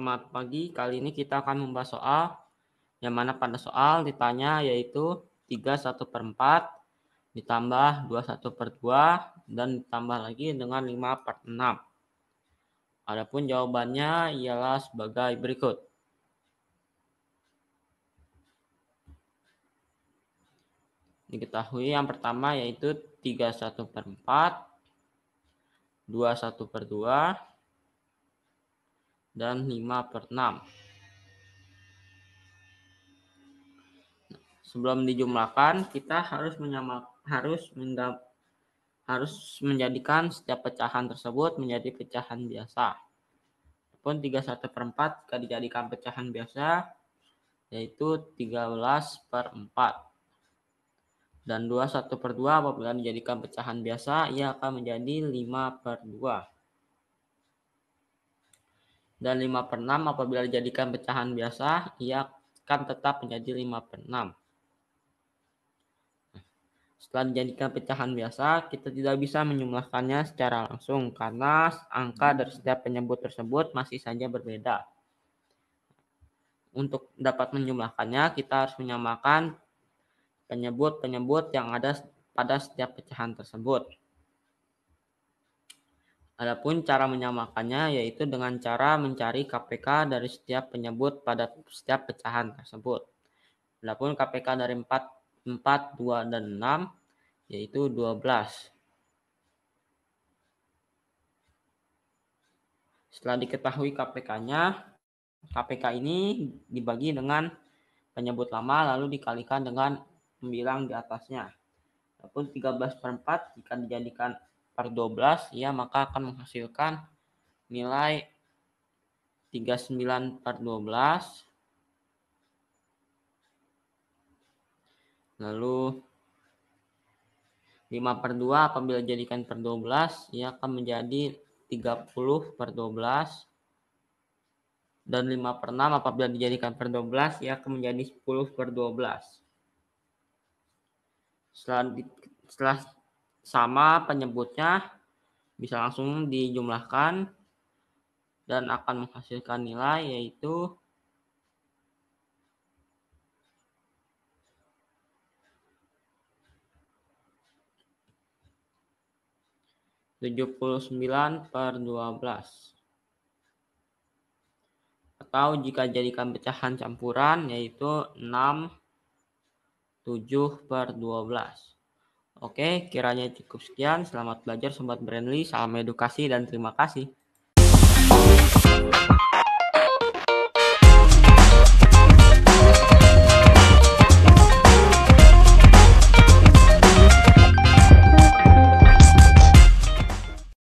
selamat pagi. Kali ini kita akan membahas soal yang mana pada soal ditanya yaitu 3 1 per 4 ditambah 2 1 per 2 dan ditambah lagi dengan 5 per 6. Adapun jawabannya ialah sebagai berikut. Diketahui yang pertama yaitu 3 1 per 4, 2 1 per 2, dan 5 per 6. Sebelum dijumlahkan, kita harus menyamak, harus mendap, harus menjadikan setiap pecahan tersebut menjadi pecahan biasa. Pun 31 per 4 jika dijadikan pecahan biasa, yaitu 13 per 4. Dan 21 per 2 apabila dijadikan pecahan biasa, ia akan menjadi 5 per 2 dan 5 per 6 apabila dijadikan pecahan biasa, ia akan tetap menjadi 5 per 6. Setelah dijadikan pecahan biasa, kita tidak bisa menjumlahkannya secara langsung karena angka dari setiap penyebut tersebut masih saja berbeda. Untuk dapat menjumlahkannya, kita harus menyamakan penyebut-penyebut yang ada pada setiap pecahan tersebut. Adapun cara menyamakannya yaitu dengan cara mencari KPK dari setiap penyebut pada setiap pecahan tersebut. Adapun KPK dari 4, 4 2, dan 6 yaitu 12. Setelah diketahui KPK-nya, KPK ini dibagi dengan penyebut lama lalu dikalikan dengan pembilang di atasnya. Adapun 13 4 jika dijadikan per 12 ya maka akan menghasilkan nilai 39 per 12 lalu 5 per 2 apabila jadikan per 12 ya akan menjadi 30 per 12 dan 5 per 6 apabila dijadikan per 12 ya akan menjadi 10 per 12 setelah, setelah sama penyebutnya bisa langsung dijumlahkan dan akan menghasilkan nilai yaitu tujuh puluh sembilan per dua belas atau jika jadikan pecahan campuran yaitu 6 7 per 12. Oke, kiranya cukup sekian. Selamat belajar Sobat Brandly. Salam edukasi dan terima kasih.